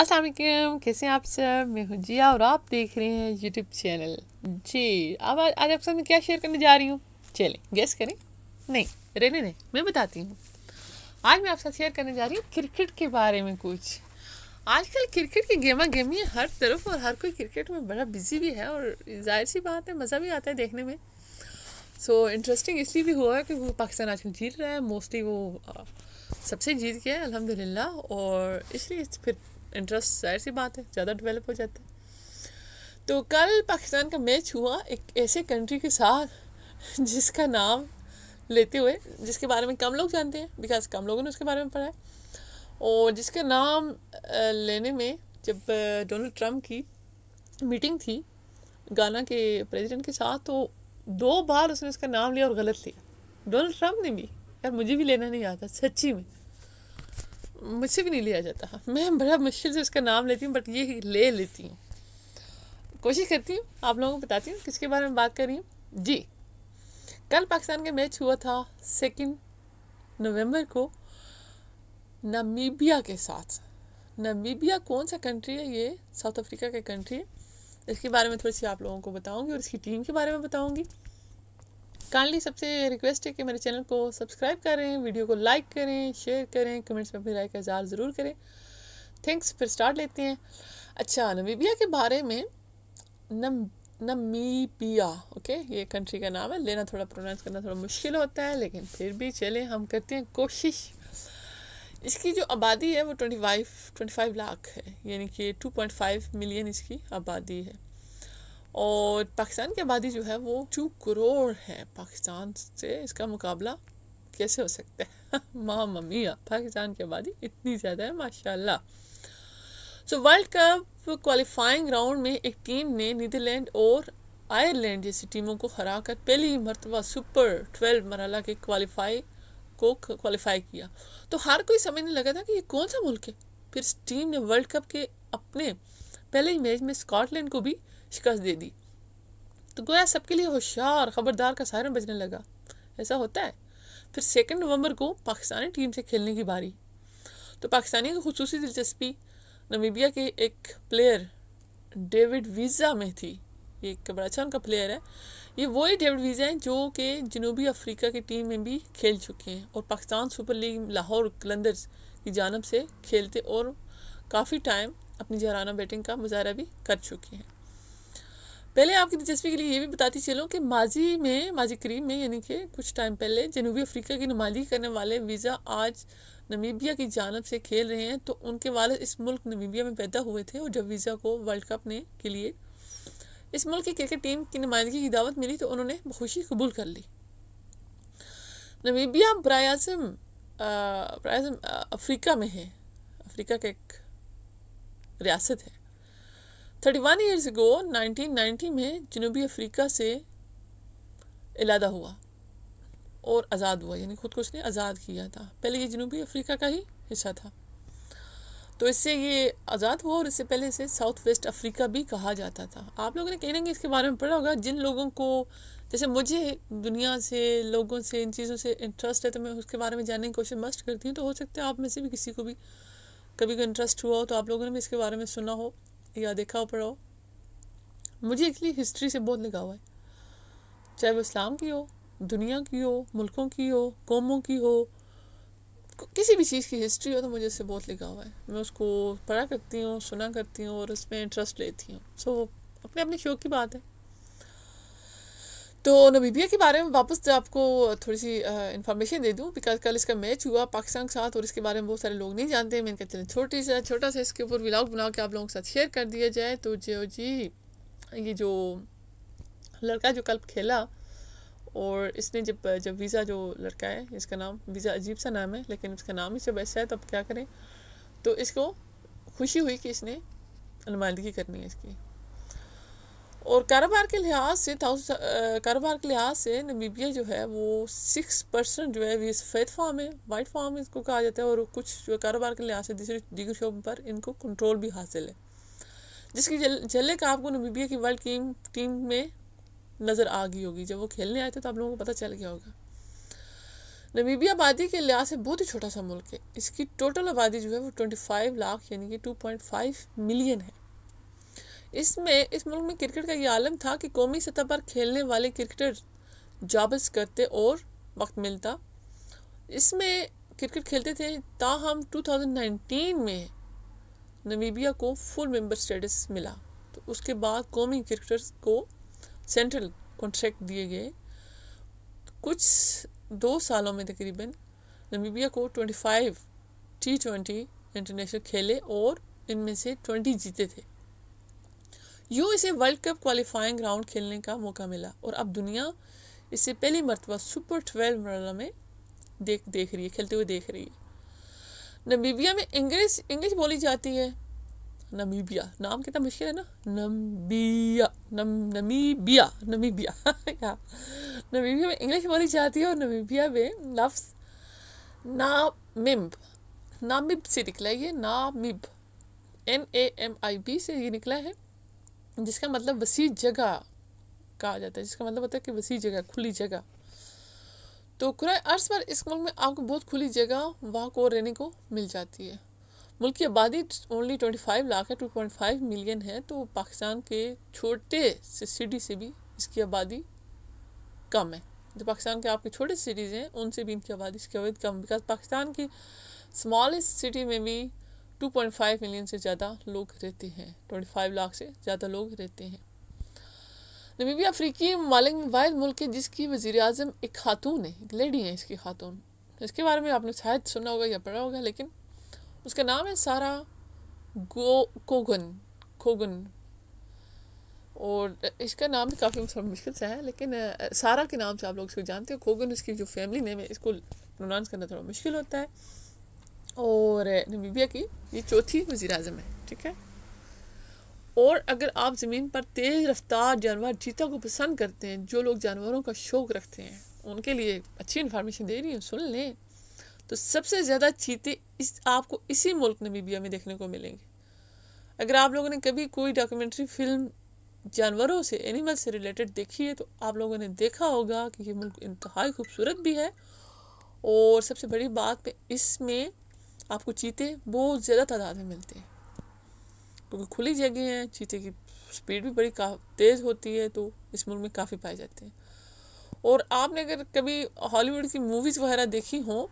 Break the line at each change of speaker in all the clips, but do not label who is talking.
असलम कैसे हैं आप सब मैं हूँ जिया और आप देख रहे हैं यूट्यूब चैनल जी अब आज, आज आपके साथ मैं क्या शेयर करने जा रही हूँ चलें गेस करें नहीं रहने नहीं मैं बताती हूँ आज मैं आपके साथ शेयर करने जा रही हूँ क्रिकेट के बारे में कुछ आजकल क्रिकेट की गेमा गेमी है हर तरफ और हर कोई क्रिकेट में बड़ा बिजी भी है और जाहिर सी बात है मज़ा भी आता है देखने में सो इंटरेस्टिंग इसलिए भी हुआ है कि वो पाकिस्तान आजकल जीत रहा है मोस्टली वो सबसे जीत गया है अलहमदिल्ला और इसलिए फिर इंटरेस्ट जाहिर सी बात है ज़्यादा डेवलप हो जाता है तो कल पाकिस्तान का मैच हुआ एक ऐसे कंट्री के साथ जिसका नाम लेते हुए जिसके बारे में कम लोग जानते हैं बिकॉज कम लोगों ने उसके बारे में पढ़ा है और जिसका नाम लेने में जब डोनाल्ड ट्रम्प की मीटिंग थी गाना के प्रेसिडेंट के साथ तो दो बार उसने उसका नाम लिया और गलत लिया डोनाल्ड ट्रम्प ने भी यार मुझे भी लेना नहीं आता सच्ची में मुझसे भी नहीं लिया जाता मैं बड़ा मुश्किल से उसका नाम लेती हूँ बट ये ले लेती हूँ कोशिश करती हूँ आप लोगों को बताती हूँ किसके बारे में बात कर रही हूँ जी कल पाकिस्तान का मैच हुआ था सेकेंड नवंबर को नमीबिया के साथ नमीबिया कौन सा कंट्री है ये साउथ अफ्रीका का कंट्री है इसके बारे में थोड़ी सी आप लोगों को बताऊंगी और इसकी टीम के बारे में बताऊंगी काइंडली सबसे रिक्वेस्ट है कि मेरे चैनल को सब्सक्राइब करें वीडियो को लाइक करें शेयर करें कमेंट्स में अपनी राय का इजहार ज़रूर करें थैंक्स फिर स्टार्ट लेते हैं अच्छा नमीबिया के बारे में नम नमीबिया ओके ये कंट्री का नाम है लेना थोड़ा प्रोनाउंस करना थोड़ा मुश्किल होता है लेकिन फिर भी चलें हम करते हैं कोशिश इसकी जो आबादी है वो twenty five twenty five lakh है यानी कि टू पॉइंट फाइव मिलियन इसकी आबादी है और पाकिस्तान की आबादी जो है वो टू करोड़ है पाकिस्तान से इसका मुकाबला कैसे हो सकता है माँ ममिया हाँ। पाकिस्तान की आबादी इतनी ज़्यादा है माशाल्लाह so world cup qualifying round में एक टीम ने नीदरलैंड और आयरलैंड जैसी टीमों को हरा कर पहली मरतबा सुपर ट्वेल्व मरला के क्वालिफाई को क्वालिफाई किया तो हर कोई समझने लगा था कि ये कौन सा मुल्क है फिर इस टीम ने वर्ल्ड कप के अपने पहले ही मैच में स्कॉटलैंड को भी शिकस्त दे दी तो गोया सबके लिए होशियार खबरदार का सारे बजने लगा ऐसा होता है फिर सेकेंड नवंबर को पाकिस्तानी टीम से खेलने की बारी तो पाकिस्तानी की खसूस दिलचस्पी नमीबिया के एक प्लेयर डेविड वीज़ा में थी ये एक बड़ा अच्छा उनका प्लेयर है ये वही डेविड वीज़ा हैं जो कि जनूबी अफ्रीका की टीम में भी खेल चुके हैं और पाकिस्तान सुपर लीग लाहौर कलंदर्स की जानब से खेलते और काफ़ी टाइम अपनी जहराना बैटिंग का मुजाहरा भी कर चुके हैं पहले आपकी दिलचस्पी के लिए ये भी बताती चलूँ कि माजी में माजी करीब में यानी कि कुछ टाइम पहले जनूबी अफ्रीका की नुमाइंदगी करने वाले वीज़ा आज नमीबिया की जानब से खेल रहे हैं तो उनके वाले इस मुल्क नमीबिया में पैदा हुए थे और जब वीज़ा को वर्ल्ड कप ने के लिए इस मुल्क की क्रिकेट टीम की नुमाइंदगी की दावत मिली तो उन्होंने खुशी कबूल कर ली नमीबिया ब्रायाजम ब्रायाजम अफ्रीका में है अफ्रीका का एक रियासत है thirty one years ago ninety में जनूबी अफ्रीका से इलादा हुआ और आज़ाद हुआ यानी ख़ुद को उसने आज़ाद किया था पहले ये जनूबी अफ्रीका का ही हिस्सा था तो इससे ये आज़ाद हुआ और इससे पहले इसे साउथ वेस्ट अफ्रीका भी कहा जाता था आप लोगों ने कहीं ना कहीं इसके बारे में पढ़ा होगा जिन लोगों को जैसे मुझे दुनिया से लोगों से इन चीज़ों से इंटरेस्ट है तो मैं उसके बारे में जानने की कोशिश मस्ट करती हूँ तो हो सकता है आप में से भी किसी को भी कभी कोई इंटरेस्ट हुआ हो तो आप लोगों ने भी इसके बारे में सुना हो या देखा हो पढ़ा हो मुझे एक्चुअली हिस्ट्री से बहुत लगाव है चाहे वो इस्लाम की हो दुनिया की हो मुल्कों की हो कौमों की हो किसी भी चीज़ की हिस्ट्री हो तो मुझे इससे बहुत लगाव है मैं उसको पढ़ा करती हूँ सुना करती हूँ और उसमें इंटरेस्ट लेती हूँ सो so, अपने अपने शौक की बात है तो नबीबिया के बारे में वापस आपको थोड़ी सी इन्फॉर्मेशन दे दूँ बिकॉज कल इसका मैच हुआ पाकिस्तान के साथ और इसके बारे में बहुत सारे लोग नहीं जानते मैंने कहा हैं छोटी सा छोटा सा इसके ऊपर व्लाग बना के आप लोगों के साथ शेयर कर दिया जाए तो जो जी ये जो लड़का जो कल खेला और इसने जब जब वीज़ा जो लड़का है इसका नाम वीज़ा अजीब सा नाम है लेकिन उसका नाम ही जब ऐसा है तो अब क्या करें तो इसको खुशी हुई कि इसने नुमाइंदगी करनी है इसकी और कारोबार के लिहाज से uh, कारोबार के लिहाज से नबीबिया जो है वो सिक्स परसेंट जो है वे सफ़ेद फार्म है वाइट फार्म इसको कहा जाता है और कुछ जो कारोबार के लिहाज से दूसरे दीगर शोबों पर इनको कंट्रोल भी हासिल है जिसकी झलक आपको नबीबिया की वर्ल्ड टीम टीम में नज़र आ गई होगी जब वो खेलने आए थे तो आप लोगों को पता चल गया होगा नबीबिया आबादी के लिहाज से बहुत ही छोटा सा मुल्क है इसकी टोटल आबादी जो है वो ट्वेंटी फाइव लाख यानी कि टू पॉइंट फाइव मिलियन है इसमें इस मुल्क में क्रिकेट का ये आलम था कि कौमी सतह पर खेलने वाले क्रिकेटर जॉब्स करते और वक्त मिलता इसमें क्रिकेट खेलते थे ताहम 2019 में नवीबिया को फुल मेंबर स्टेटस मिला तो उसके बाद कौमी क्रिकेटर्स को सेंट्रल कॉन्ट्रैक्ट दिए गए कुछ दो सालों में तकरीबन नवीबिया को 25 टी ट्वेंटी इंटरनेशनल खेले और इनमें से 20 जीते थे यूँ इसे वर्ल्ड कप क्वालिफाइंग राउंड खेलने का मौका मिला और अब दुनिया इसे पहली मरतबा सुपर ट्वेल्व मरला में देख देख रही है खेलते हुए देख रही है नमीबिया में इंग्लिश इंग्लिश बोली जाती है नमीबिया नाम कितना मुश्किल है ना नम्बिया नम नमीबिया नमीबिया या नमीबिया में इंग्लिश बोली जाती है और नमीबिया में लफ्स नामिब नामिब से निकला है ये Namib N A M I B से ये निकला है जिसका मतलब वसी जगह कहा जाता है जिसका मतलब होता है कि वसी जगह खुली जगह तो कुराए अर्ज पर इस मुल्क में आपको बहुत खुली जगह वहाँ को रहने को मिल जाती है मुल्क की आबादी ओनली ट्वेंटी फाइव लाख है टू पॉइंट फाइव मिलियन है तो पाकिस्तान के छोटे से सिटी से भी इसकी आबादी कम है जो पाकिस्तान के आपके छोटे सिटीज़ हैं उनसे भी इनकी आबादी इसकी आबादी कम बिकॉज पाकिस्तान की स्मॉलेस्ट सिटी में भी 2.5 मिलियन से ज़्यादा लोग रहते हैं 25 लाख से ज़्यादा लोग रहते हैं नमीबिया अफ्रीकी मालिक में वाद मुल्क है जिसकी वजी अजम एक खातून है एक लेडी है इसकी खातून इसके बारे में आपने शायद सुना होगा या पढ़ा होगा लेकिन उसका नाम है सारा गो कोगन खोगन और इसका नाम भी काफ़ी मतलब मुश्किल से है लेकिन सारा के नाम से आप लोग इसको जानते हो खोगन उसकी जो फैमिली नेम है इसको प्रोनाउंस करना थोड़ा मुश्किल होता है और नबीबिया की ये चौथी वज़ी अजम है ठीक है और अगर आप ज़मीन पर तेज़ रफ्तार जानवर चीता को पसंद करते हैं जो लोग जानवरों का शौक़ रखते हैं उनके लिए अच्छी इन्फॉर्मेशन दे रही हूँ सुन लें तो सबसे ज़्यादा चीते इस आपको इसी मुल्क नबीबिया में देखने को मिलेंगे अगर आप लोगों ने कभी कोई डॉक्यूमेंट्री फिल्म जानवरों से एनिमल से रिलेटेड देखी है तो आप लोगों ने देखा होगा कि ये मुल्क इंतहाई खूबसूरत भी है और सबसे बड़ी बात पे इसमें आपको चीते बहुत ज़्यादा तादाद में मिलते हैं क्योंकि खुली जगह है चीते की स्पीड भी बड़ी तेज़ होती है तो इस मुल्क में काफ़ी पाए जाते हैं और आपने अगर कभी हॉलीवुड की मूवीज़ वगैरह देखी हो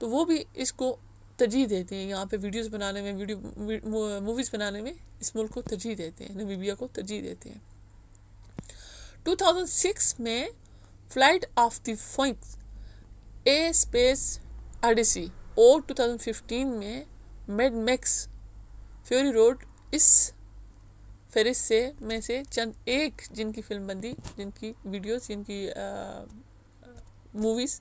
तो वो भी इसको तरजीह देते हैं यहाँ पे वीडियोस बनाने में वीडियो मूवीज़ बनाने में इस मुल्क को तरजीह देते हैं नबीबिया को तरजीह देते हैं 2006 में flight of the phoenix a space odyssey और 2015 में मेड मैक्स फ्योरी रोड इस फहरिस्त से में से चंद एक जिनकी फिल्म बंदी जिनकी वीडियोस जिनकी मूवीज़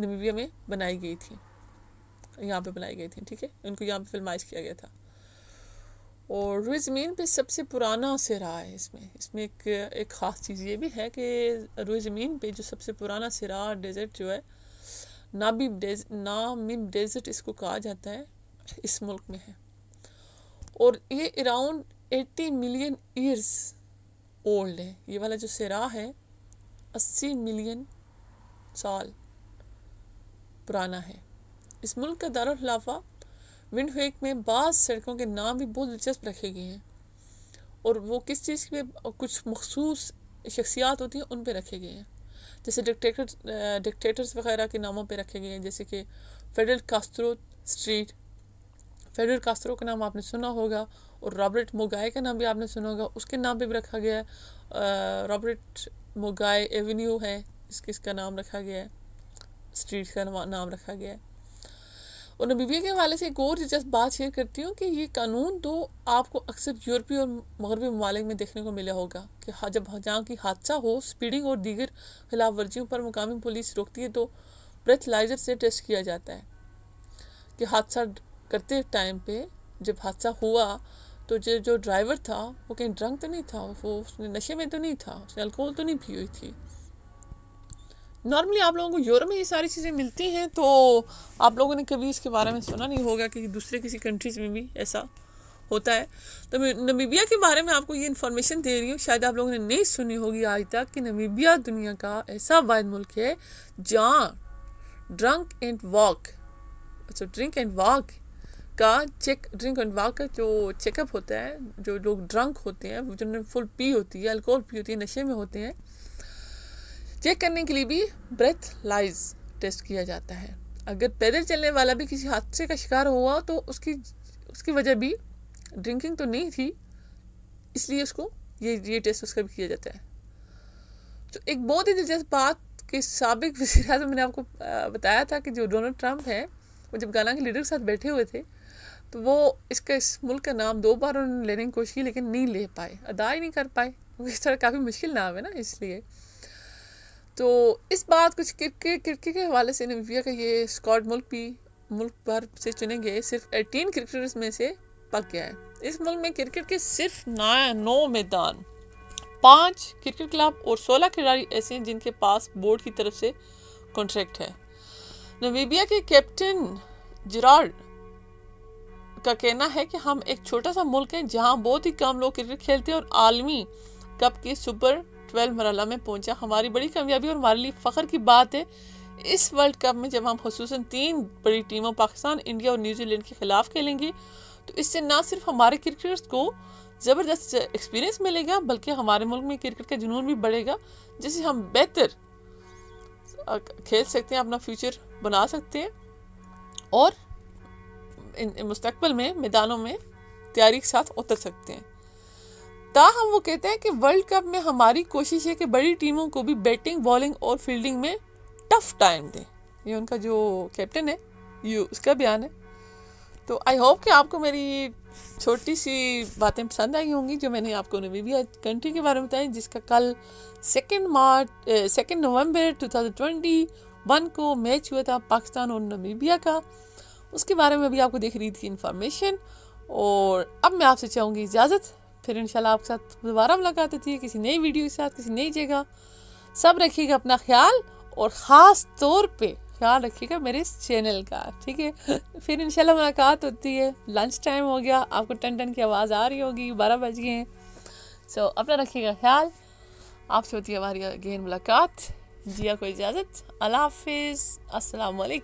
नमीबिया में बनाई गई थी यहाँ पे बनाई गई थी ठीक है उनको यहाँ पे फिल्माइज किया गया था और रुज़मीन ज़मीन पे सबसे पुराना सिरा है इसमें इसमें एक एक ख़ास चीज़ ये भी है कि रुज़मीन ज़मीन पे जो सबसे पुराना सिरा डेजर्ट जो है नामिब डेज नामिब डेजर्ट इसको कहा जाता है इस मुल्क में है और ये around eighty million years old है ये वाला जो सरा है अस्सी मिलियन साल पुराना है इस मुल्क का दारखिलाफा विंड हेक में बाज़ सड़कों के नाम भी बहुत दिलचस्प रखे गए हैं और वो किस चीज़ के कुछ मखसूस शख्सियात होती हैं उन पर रखे गए हैं जैसे डिक्टेटर डिक्टेटर्स वगैरह के नामों पे रखे गए हैं जैसे कि Fidel Castro street Fidel Castro का नाम आपने सुना होगा और रॉबर्ट मोगाए का नाम भी आपने सुना होगा उसके नाम पे भी रखा गया है रॉबर्ट मोगाए एवेन्यू है इसके इसका नाम रखा गया है स्ट्रीट का नाम रखा गया है और नमीबिया के हवाले से एक और दिलचस्प बात शेयर करती हूँ कि ये कानून तो आपको अक्सर यूरोपीय और मगरबी ममालिक में देखने को मिला होगा कि जब जहाँ की हादसा हो स्पीडिंग और दीगर खिलाफ वर्जियों पर मुकामी पुलिस रोकती है तो ब्रेथलाइजर से टेस्ट किया जाता है कि हादसा करते टाइम पे जब हादसा हुआ तो जो जो ड्राइवर था वो कहीं ड्रंक तो नहीं था वो उसने नशे में तो नहीं था उसने अल्कोहल तो नहीं पी हुई थी नॉर्मली आप लोगों को यूरोप में ये सारी चीज़ें मिलती हैं तो आप लोगों ने कभी इसके बारे में सुना नहीं होगा कि दूसरे किसी कंट्रीज़ में भी ऐसा होता है तो नमीबिया के बारे में आपको ये इन्फॉर्मेशन दे रही हूँ शायद आप लोगों ने नहीं सुनी होगी आज तक कि नमीबिया दुनिया का ऐसा वायद मुल्क है जहाँ ड्रंक एंड वॉक अच्छा ड्रिंक एंड वॉक का चेक ड्रिंक एंड वॉक का जो चेकअप होता है जो लोग ड्रंक होते हैं जिन्होंने फुल पी होती है अल्कोहल पी होती है नशे में होते हैं चेक करने के लिए भी ब्रेथ लाइज टेस्ट किया जाता है अगर पैदल चलने वाला भी किसी हादसे का शिकार हुआ तो उसकी उसकी वजह भी ड्रिंकिंग तो नहीं थी इसलिए उसको ये ये टेस्ट उसका भी किया जाता है तो एक बहुत ही दिलचस्प बात के सबक वजी अजम मैंने आपको बताया था कि जो डोनाल्ड ट्रंप हैं वो जब गाना के लीडर के साथ बैठे हुए थे तो वो इसका इस मुल्क का नाम दो बार उन्होंने लेने की कोशिश की लेकिन नहीं ले पाए अदा ही नहीं कर पाए वो इस तरह काफ़ी मुश्किल नाम है ना इसलिए तो इस बात कुछ क्रिकेट क्रिकेट के हवाले से नमीबिया का ये स्कॉट मुल्क भी मुल्क भर से चुने गए सिर्फ एटीन क्रिकेटर्स में से पक गया है इस मुल्क में क्रिकेट के सिर्फ ना नौ मैदान पाँच क्रिकेट क्लब और सोलह खिलाड़ी ऐसे हैं जिनके पास बोर्ड की तरफ से कॉन्ट्रैक्ट है नवीबिया के कैप्टन जिराड का कहना है कि हम एक छोटा सा मुल्क है जहाँ बहुत ही कम लोग क्रिकेट खेलते हैं और आलमी कप के सुपर ट्वेल्व मरला में पहुंचा हमारी बड़ी कामयाबी और हमारे लिए फ़ख्र की बात है इस वर्ल्ड कप में जब हम खसूस तीन बड़ी टीमों पाकिस्तान इंडिया और न्यूजीलैंड के ख़िलाफ़ खेलेंगे तो इससे ना सिर्फ हमारे क्रिकेटर्स को ज़बरदस्त एक्सपीरियंस मिलेगा बल्कि हमारे मुल्क में क्रिकेट का जुनून भी बढ़ेगा जिससे हम बेहतर खेल सकते हैं अपना फ्यूचर बना सकते हैं और मुस्तबल में मैदानों में तैयारी के साथ उतर सकते हैं ताहम वो कहते हैं कि वर्ल्ड कप में हमारी कोशिश है कि बड़ी टीमों को भी बैटिंग बॉलिंग और फील्डिंग में टफ टाइम दें ये उनका जो कैप्टन है ये उसका बयान है तो आई होप कि आपको मेरी छोटी सी बातें पसंद आई होंगी जो मैंने आपको भी कंट्री के बारे में बताई जिसका कल second March second November one को मैच हुआ था पाकिस्तान और नमीबिया का उसके बारे में भी आपको देख रही थी इन्फॉर्मेशन और अब मैं आपसे चाहूँगी इजाज़त फिर इंशाल्लाह आपके साथ दोबारा मुलाकात होती है किसी नई वीडियो के साथ किसी नई जगह सब रखिएगा अपना ख्याल और ख़ास तौर पे ख्याल रखिएगा मेरे इस चैनल का ठीक है फिर इंशाल्लाह मुलाकात होती है लंच टाइम हो गया आपको टन टन की आवाज़ आ रही होगी बारह बज गए हैं सो अपना रखिएगा ख्याल आपसे होती है हमारी अगेन मुलाकात जिया को इजाज़त अल्लाह हाफिज़ असलकम